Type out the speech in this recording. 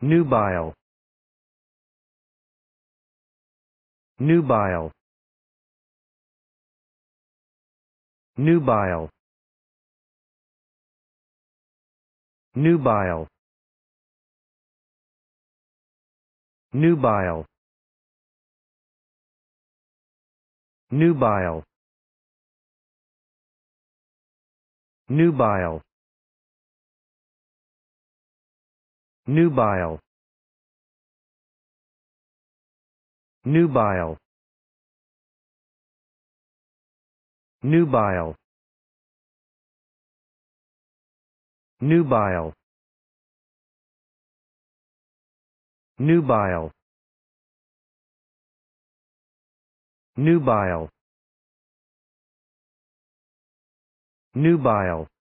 Nubile Nubile Nubile Nubile Nubile Nubile Nubile Nubile. Nubile. Nubile. Nubile. Nubile. Nubile. Nubile.